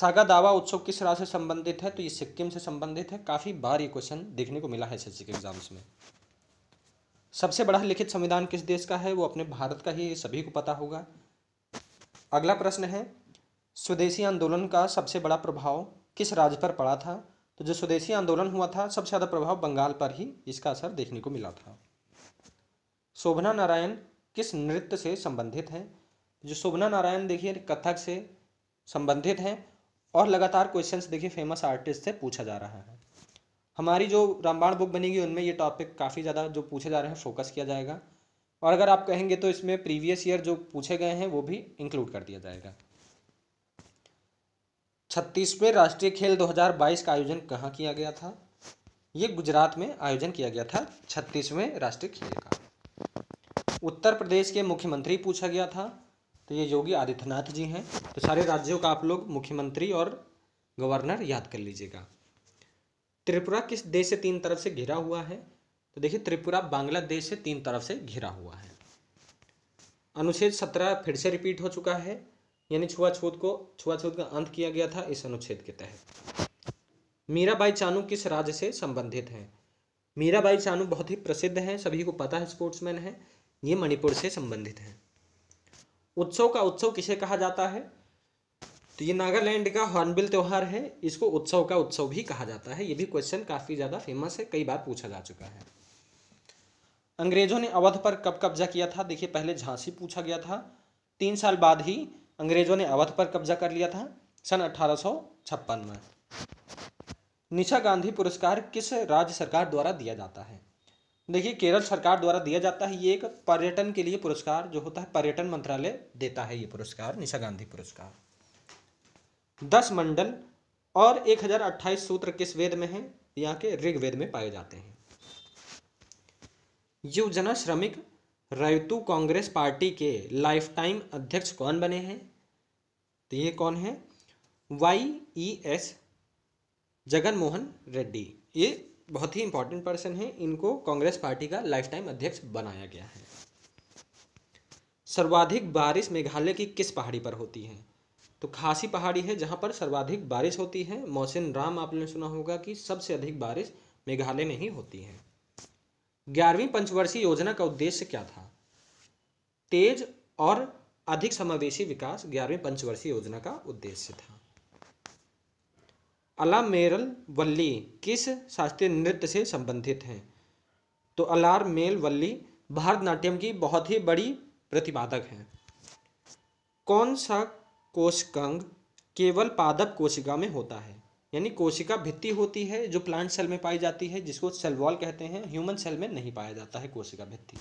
सागा दावा उत्सव किस राज्य से संबंधित है तो ये सिक्किम से संबंधित है काफ़ी बार ये क्वेश्चन देखने को मिला है एस के एग्जाम्स में सबसे बड़ा लिखित संविधान किस देश का है वो अपने भारत का ही सभी को पता होगा अगला प्रश्न है स्वदेशी आंदोलन का सबसे बड़ा प्रभाव किस राज्य पर पड़ा था तो जो स्वदेशी आंदोलन हुआ था सबसे ज़्यादा प्रभाव बंगाल पर ही इसका असर देखने को मिला था शोभना नारायण किस नृत्य से संबंधित हैं जो शोभना नारायण देखिए कथक से संबंधित हैं और लगातार क्वेश्चंस देखिए फेमस आर्टिस्ट से पूछा जा रहा है हमारी जो रामबाण बुक बनेगी उनमें ये टॉपिक काफ़ी ज़्यादा जो पूछे जा रहे हैं फोकस किया जाएगा और अगर आप कहेंगे तो इसमें प्रीवियस ईयर जो पूछे गए हैं वो भी इंक्लूड कर दिया जाएगा छत्तीसवें राष्ट्रीय खेल 2022 का आयोजन कहाँ किया गया था ये गुजरात में आयोजन किया गया था छत्तीसवें राष्ट्रीय खेल का उत्तर प्रदेश के मुख्यमंत्री पूछा गया था तो ये योगी आदित्यनाथ जी हैं तो सारे राज्यों का आप लोग मुख्यमंत्री और गवर्नर याद कर लीजिएगा त्रिपुरा किस देश से तीन तरफ से घिरा हुआ है तो देखिए त्रिपुरा बांग्लादेश से तीन तरफ से घिरा हुआ है अनुच्छेद सत्रह फिर से रिपीट हो चुका है यानी छुआछूत को छुआछूत का अंत किया गया था इस अनुच्छेद के तहत मीराबाई चानू किस राज्य से संबंधित हैं मीराबाई चानू बहुत ही प्रसिद्ध हैं सभी को पता है स्पोर्ट्समैन है ये मणिपुर से संबंधित हैं उत्सव का उत्सव किसे कहा जाता है तो ये नागालैंड का हॉर्नबिल त्यौहार है इसको उत्सव का उत्सव भी कहा जाता है ये भी क्वेश्चन काफ़ी ज़्यादा फेमस है कई बार पूछा जा चुका है अंग्रेजों ने अवध पर कब कब्जा किया था देखिए पहले झांसी पूछा गया था तीन साल बाद ही अंग्रेजों ने अवध पर कब्जा कर लिया था सन अठारह में निशा गांधी पुरस्कार किस राज्य सरकार द्वारा दिया जाता है देखिए केरल सरकार द्वारा दिया जाता है ये एक पर्यटन के लिए पुरस्कार जो होता है पर्यटन मंत्रालय देता है ये पुरस्कार निशा गांधी पुरस्कार दस मंडल और एक हजार अट्ठाईस सूत्र किस वेद में है यहाँ के ऋग्वेद में पाए जाते हैं युव जन श्रमिक रैतु कांग्रेस पार्टी के लाइफ टाइम अध्यक्ष कौन बने हैं तो ये कौन है Y E S Jagan Mohan Reddy ये बहुत ही इंपॉर्टेंट पर्सन है इनको कांग्रेस पार्टी का लाइफ टाइम अध्यक्ष बनाया गया है सर्वाधिक बारिश मेघालय की किस पहाड़ी पर होती है तो खासी पहाड़ी है जहाँ पर सर्वाधिक बारिश होती है मौसिन राम आपने सुना होगा कि सबसे अधिक बारिश मेघालय में ही होती है ग्यारहवीं पंचवर्षीय योजना का उद्देश्य क्या था तेज और अधिक समावेशी विकास ग्यारहवीं पंचवर्षीय योजना का उद्देश्य था अलामेरल वल्ली किस शास्त्रीय नृत्य से संबंधित हैं तो अलार मेल वल्ली भारतनाट्यम की बहुत ही बड़ी प्रतिपादक हैं कौन सा कोशकंग केवल पादप कोशिका में होता है यानी कोशिका भित्ति होती है जो प्लांट सेल में पाई जाती है जिसको सेल वॉल कहते हैं ह्यूमन सेल में नहीं पाया जाता है कोशिका भित्ति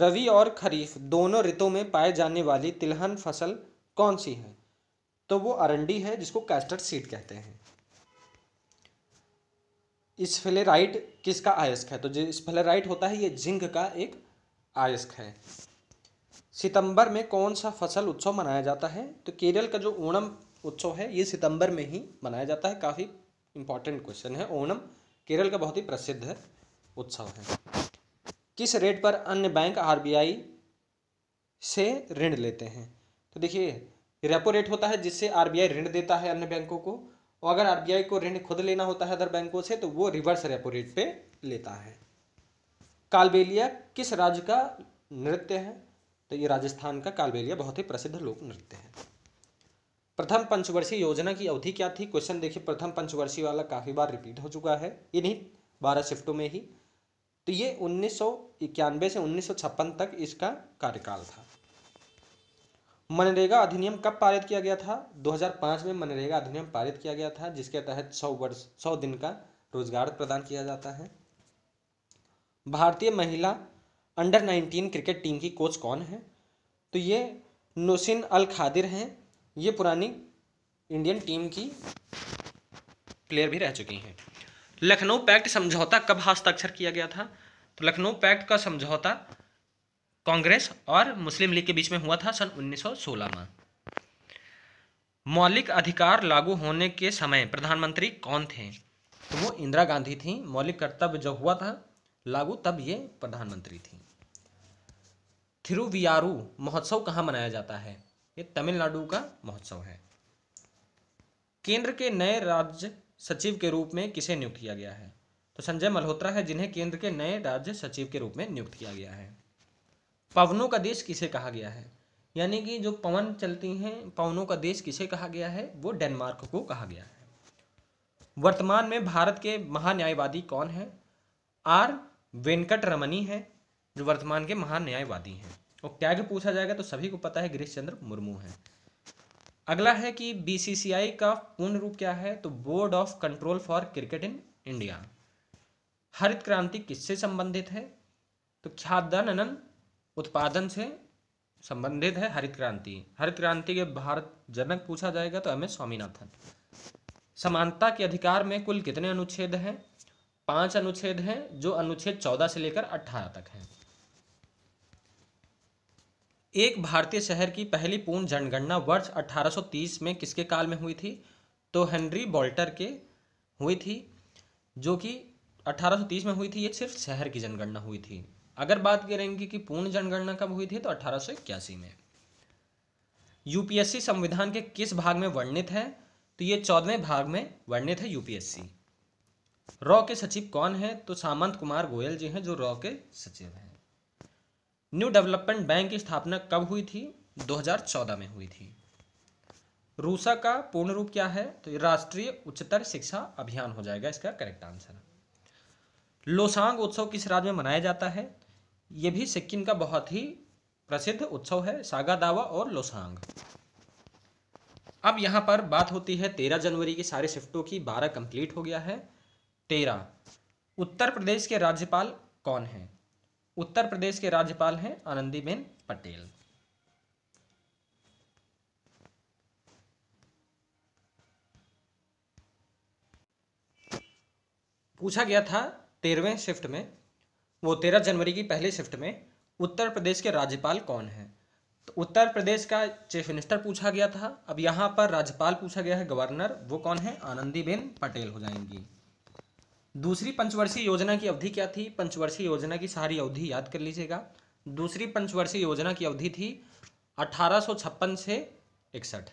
रवि और खरीफ दोनों ऋतु में पाए जाने वाली तिलहन फसल कौन सी है तो वो अरंडी है जिसको कैस्टर सीड कहते हैं इस स्फेलेराइट किसका आयस्क है तो जो स्फेलेराइट होता है ये जिंक का एक आयस्क है सितंबर में कौन सा फसल उत्सव मनाया जाता है तो केरल का जो ओणम उत्सव है ये सितंबर में ही मनाया जाता है काफ़ी इंपॉर्टेंट क्वेश्चन है ओणम केरल का बहुत ही प्रसिद्ध उत्सव है किस रेट पर अन्य बैंक आरबीआई से ऋण लेते हैं तो देखिए रेपो रेट होता है जिससे आरबीआई ऋण देता है अन्य बैंकों को और अगर आरबीआई को ऋण खुद लेना होता है अदर बैंकों से तो वो रिवर्स रेपो रेट पे लेता है कालबेलिया किस राज्य का नृत्य है तो ये राजस्थान का कालबेलिया बहुत ही प्रसिद्ध लोक नृत्य है प्रथम पंचवर्षीय योजना की अवधि क्या थी क्वेश्चन देखिए प्रथम पंचवर्षीय वाला काफ़ी बार रिपीट हो चुका है इन्हीं बारह शिफ्टों में ही तो ये उन्नीस से उन्नीस तक इसका कार्यकाल था मनरेगा अधिनियम कब पारित किया गया था 2005 में मनरेगा अधिनियम पारित किया गया था जिसके तहत 100 वर्ष 100 दिन का रोजगार प्रदान किया जाता है भारतीय महिला अंडर 19 क्रिकेट टीम की कोच कौन है तो ये नोसिन अल खादिर हैं ये पुरानी इंडियन टीम की प्लेयर भी रह चुकी हैं लखनऊ पैक्ट समझौता कब हस्ताक्षर किया गया था तो लखनऊ पैक्ट का समझौता कांग्रेस और मुस्लिम लीग के बीच में हुआ था सन 1916 में मौलिक अधिकार लागू होने के समय प्रधानमंत्री कौन थे तो वो इंदिरा गांधी थी मौलिक कर्तव्य जब हुआ था लागू तब ये प्रधानमंत्री थी थिरुवियारू महोत्सव कहाँ मनाया जाता है ये तमिलनाडु का महोत्सव है केंद्र के नए राज्य सचिव के रूप में किसे नियुक्त किया गया है तो संजय मल्होत्रा है जिन्हें केंद्र के नए राज्य सचिव के रूप में नियुक्त किया गया है पवनों का देश किसे कहा गया है यानी कि जो पवन चलती हैं पवनों का देश किसे कहा गया है वो डेनमार्क को कहा गया है वर्तमान में भारत के महान्यायवादी कौन है आर वेंकट रमनी है जो वर्तमान के महान्यायवादी हैं और क्या क्या पूछा जाएगा तो सभी को पता है गिरीश चंद्र मुर्मू है अगला है कि बीसीसीआई का पूर्ण रूप क्या है तो board of control for cricket in India हरित क्रांति किससे संबंधित है तो ख्यादन उत्पादन से संबंधित है हरित क्रांति हरित क्रांति के भारत जनक पूछा जाएगा तो एम एस स्वामीनाथन समानता के अधिकार में कुल कितने अनुच्छेद हैं पांच अनुच्छेद हैं जो अनुच्छेद चौदह से लेकर अट्ठारह तक हैं एक भारतीय शहर की पहली पूर्ण जनगणना वर्ष 1830 में किसके काल में हुई थी तो हेनरी बॉल्टर के हुई थी जो कि 1830 में हुई थी ये सिर्फ शहर की जनगणना हुई थी अगर बात करेंगे कि पूर्ण जनगणना कब हुई थी तो अठारह में यूपीएससी संविधान के किस भाग में वर्णित है तो ये चौदहवें भाग में वर्णित है यूपीएससी रॉ के सचिव कौन है तो सामंत कुमार गोयल जी हैं जो रॉ के सचिव हैं न्यू डेवलपमेंट बैंक की स्थापना कब हुई थी 2014 में हुई थी रूसा का पूर्ण रूप क्या है तो राष्ट्रीय उच्चतर शिक्षा अभियान हो जाएगा इसका करेक्ट आंसर लोसांग उत्सव किस राज्य में मनाया जाता है यह भी सिक्किम का बहुत ही प्रसिद्ध उत्सव है सागा दावा और लोसांग अब यहां पर बात होती है तेरह जनवरी की सारे शिफ्टों की बारह कंप्लीट हो गया है तेरह उत्तर प्रदेश के राज्यपाल कौन है उत्तर प्रदेश के राज्यपाल हैं आनंदीबेन पटेल पूछा गया था तेरहवें शिफ्ट में वो तेरह जनवरी की पहली शिफ्ट में उत्तर प्रदेश के राज्यपाल कौन है तो उत्तर प्रदेश का चीफ मिनिस्टर पूछा गया था अब यहाँ पर राज्यपाल पूछा गया है गवर्नर वो कौन है आनंदीबेन पटेल हो जाएंगी दूसरी पंचवर्षीय योजना की अवधि क्या थी पंचवर्षीय योजना की सारी अवधि याद कर लीजिएगा दूसरी पंचवर्षीय योजना की अवधि थी अठारह से इकसठ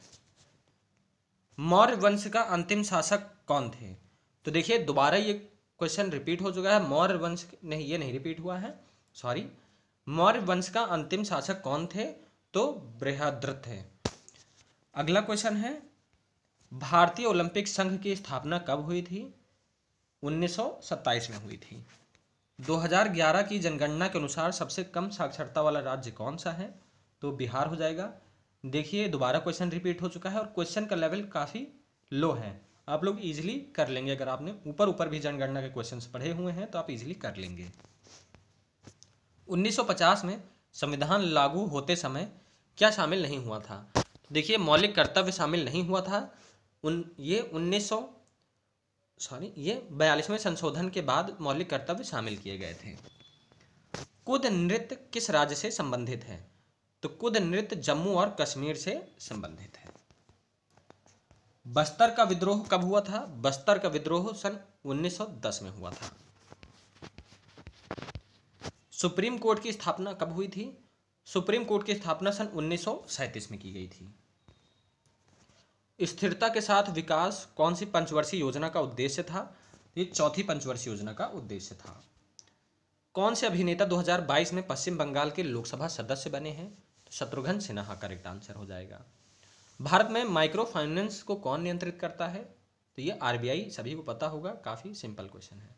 मौर्य वंश का अंतिम शासक कौन थे तो देखिए दोबारा ये क्वेश्चन रिपीट हो चुका है मौर्य वंश नहीं ये नहीं रिपीट हुआ है सॉरी मौर्य वंश का अंतिम शासक कौन थे तो बृहद्रथ थे अगला क्वेश्चन है भारतीय ओलंपिक संघ की स्थापना कब हुई थी 1927 में हुई थी 2011 की जनगणना के अनुसार सबसे कम साक्षरता वाला राज्य कौन सा है तो बिहार हो जाएगा देखिए दोबारा क्वेश्चन रिपीट हो चुका है और क्वेश्चन का लेवल काफ़ी लो है आप लोग इजीली कर लेंगे अगर आपने ऊपर ऊपर भी जनगणना के क्वेश्चन पढ़े हुए हैं तो आप इजीली कर लेंगे 1950 में संविधान लागू होते समय क्या शामिल नहीं हुआ था देखिए मौलिक कर्तव्य शामिल नहीं हुआ था उन ये उन्नीस सॉरी ये बयालीसवें संशोधन के बाद मौलिक कर्तव्य शामिल किए गए थे कुद नृत्य किस राज्य से संबंधित है तो कुद नृत्य जम्मू और कश्मीर से संबंधित है बस्तर का विद्रोह कब हुआ था बस्तर का विद्रोह सन 1910 में हुआ था सुप्रीम कोर्ट की स्थापना कब हुई थी सुप्रीम कोर्ट की स्थापना सन उन्नीस में की गई थी स्थिरता के साथ विकास कौन सी पंचवर्षीय योजना का उद्देश्य था ये चौथी पंचवर्षीय योजना का उद्देश्य था कौन से अभिनेता 2022 में पश्चिम बंगाल के लोकसभा सदस्य बने हैं तो शत्रुघ्न सिन्हा करेक्ट आंसर हो जाएगा भारत में माइक्रो फाइनेंस को कौन नियंत्रित करता है तो ये आरबीआई सभी को पता होगा काफ़ी सिंपल क्वेश्चन है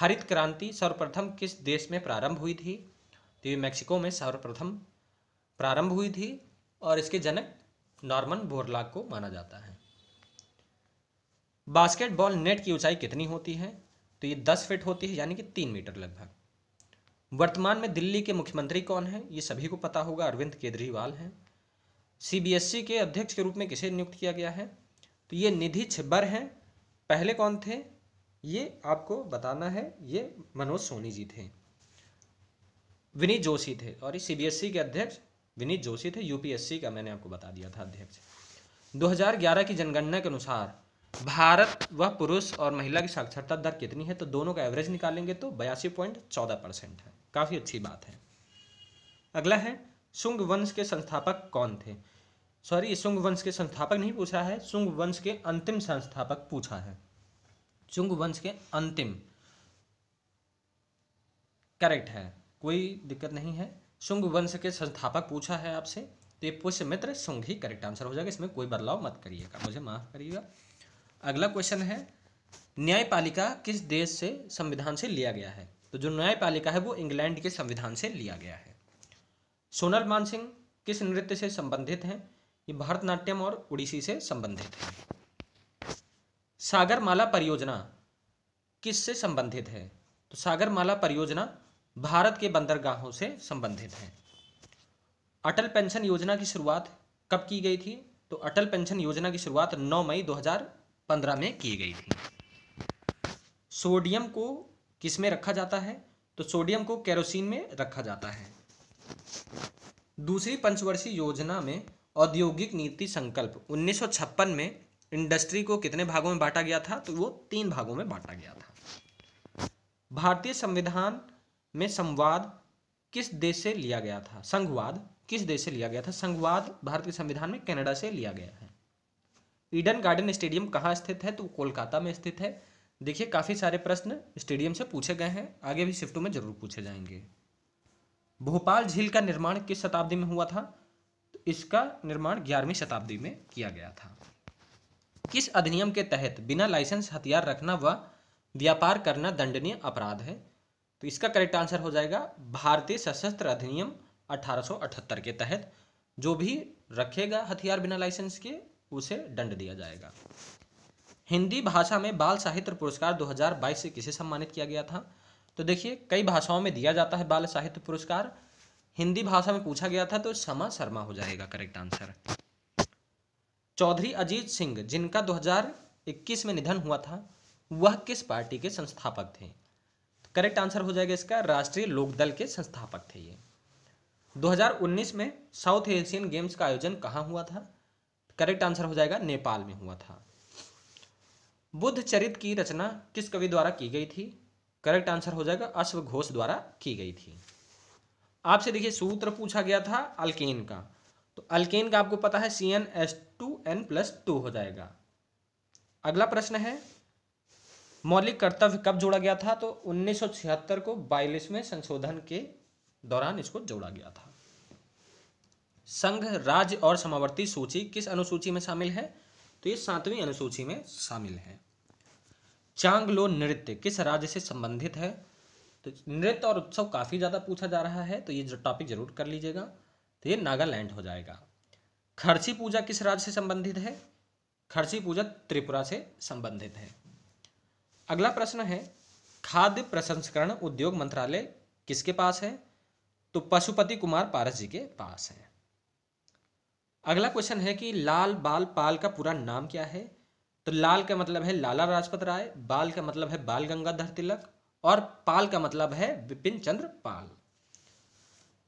हरित क्रांति सर्वप्रथम किस देश में प्रारंभ हुई थी तो ये मैक्सिको में सर्वप्रथम प्रारंभ हुई थी और इसके जनक नॉर्मन बोरलाग को माना जाता है बास्केटबॉल नेट की ऊंचाई कितनी होती है तो ये दस फीट होती है यानी कि तीन मीटर लगभग वर्तमान में दिल्ली के मुख्यमंत्री कौन है ये सभी को पता होगा अरविंद केजरीवाल हैं सीबीएसई के अध्यक्ष के रूप में किसे नियुक्त किया गया है तो ये निधि छिब्बर हैं पहले कौन थे ये आपको बताना है ये मनोज सोनी जी थे विनीत जोशी थे और ये सीबीएसई के अध्यक्ष विनीत जोशी थे यूपीएससी का मैंने आपको बता दिया था अध्यक्ष 2011 की जनगणना के अनुसार भारत वह पुरुष और महिला की साक्षरता दर कितनी है तो दोनों का एवरेज निकालेंगे तो बयासी पॉइंट चौदह परसेंट है काफ़ी अच्छी बात है अगला है शुंग वंश के संस्थापक कौन थे सॉरी शुंग वंश के संस्थापक नहीं पूछा है शुंग वंश के अंतिम संस्थापक पूछा है शुंग वंश के अंतिम करेक्ट है कोई दिक्कत नहीं है शुंग वंश के संस्थापक पूछा है आपसे तो ये मित्र शुंग ही करेक्ट आंसर हो जाएगा इसमें कोई बदलाव मत करिएगा मुझे माफ करिएगा अगला क्वेश्चन है न्यायपालिका किस देश से संविधान से लिया गया है तो जो न्यायपालिका है वो इंग्लैंड के संविधान से लिया गया है सोनल सिंह किस नृत्य से संबंधित हैं ये भरतनाट्यम और उड़ीसी से संबंधित है सागरमाला परियोजना किससे संबंधित है तो सागरमाला परियोजना भारत के बंदरगाहों से संबंधित हैं अटल पेंशन योजना की शुरुआत कब की गई थी तो अटल पेंशन योजना की शुरुआत 9 मई 2015 में की गई थी सोडियम को किस में रखा जाता है तो सोडियम को कैरोसिन में रखा जाता है दूसरी पंचवर्षीय योजना में औद्योगिक नीति संकल्प 1956 में इंडस्ट्री को कितने भागों में बांटा गया था तो वो तीन भागों में बांटा गया था भारतीय संविधान में संवाद किस देश से लिया गया था संघवाद किस देश से लिया गया था संघवाद भारत के संविधान में कनाडा से लिया गया है ईडन गार्डन स्टेडियम कहाँ स्थित है तो कोलकाता में स्थित है देखिए काफ़ी सारे प्रश्न स्टेडियम से पूछे गए हैं आगे भी शिफ्टों में जरूर पूछे जाएंगे भोपाल झील का निर्माण किस शताब्दी में हुआ था तो इसका निर्माण ग्यारहवीं शताब्दी में किया गया था किस अधिनियम के तहत बिना लाइसेंस हथियार रखना व व्यापार करना दंडनीय अपराध है तो इसका करेक्ट आंसर हो जाएगा भारतीय सशस्त्र अधिनियम 1878 के तहत जो भी रखेगा हथियार बिना लाइसेंस के उसे दंड दिया जाएगा हिंदी भाषा में बाल साहित्य पुरस्कार 2022 से किसे सम्मानित किया गया था तो देखिए कई भाषाओं में दिया जाता है बाल साहित्य पुरस्कार हिंदी भाषा में पूछा गया था तो समा शर्मा हो जाएगा करेक्ट आंसर चौधरी अजीत सिंह जिनका 2021 में निधन हुआ था वह किस पार्टी के संस्थापक थे करेक्ट आंसर हो जाएगा इसका राष्ट्रीय लोकदल के संस्थापक थे ये 2019 में साउथ एशियन गेम्स का आयोजन कहाँ हुआ था करेक्ट आंसर हो जाएगा नेपाल में हुआ था बुद्ध चरित की रचना किस कवि द्वारा की गई थी करेक्ट आंसर हो जाएगा अश्व घोष द्वारा की गई थी आपसे देखिए सूत्र पूछा गया था अल्केन का तो अल्केन का आपको पता है C N S two N plus two हो जाएगा अगला प्रश्न है मौलिक कर्तव्य कब जोड़ा गया था तो 1976 को बयालीसवें संशोधन के दौरान इसको जोड़ा गया था संघ राज्य और समावर्ती सूची किस अनुसूची में शामिल है तो ये सातवीं अनुसूची में शामिल है चांगलो नृत्य किस राज्य से संबंधित है तो नृत्य और उत्सव काफ़ी ज़्यादा पूछा जा रहा है तो ये जो टॉपिक जरूर कर लीजिएगा तो ये नागालैंड हो जाएगा खर्ची पूजा किस राज्य से संबंधित है खर्ची पूजा त्रिपुरा से संबंधित है अगला प्रश्न है खाद्य प्रसंस्करण उद्योग मंत्रालय किसके पास है तो पशुपति कुमार पारस जी के पास है अगला क्वेश्चन है कि लाल बाल पाल का पूरा नाम क्या है तो लाल का मतलब है लाला राजपत राय बाल का मतलब है बाल गंगाधर तिलक और पाल का मतलब है विपिन चंद्र पाल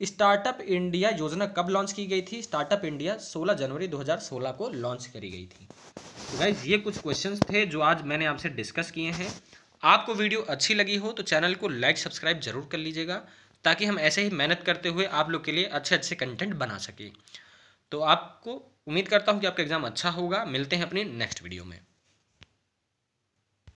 स्टार्टअप इंडिया योजना कब लॉन्च की गई थी स्टार्टअप इंडिया 16 जनवरी 2016 को लॉन्च करी गई थी तो गाइज ये कुछ क्वेश्चंस थे जो आज मैंने आपसे डिस्कस किए हैं आपको वीडियो अच्छी लगी हो तो चैनल को लाइक सब्सक्राइब जरूर कर लीजिएगा ताकि हम ऐसे ही मेहनत करते हुए आप लोग के लिए अच्छे अच्छे कंटेंट बना सकें तो आपको उम्मीद करता हूँ कि आपका एग्ज़ाम अच्छा होगा मिलते हैं अपनी नेक्स्ट वीडियो में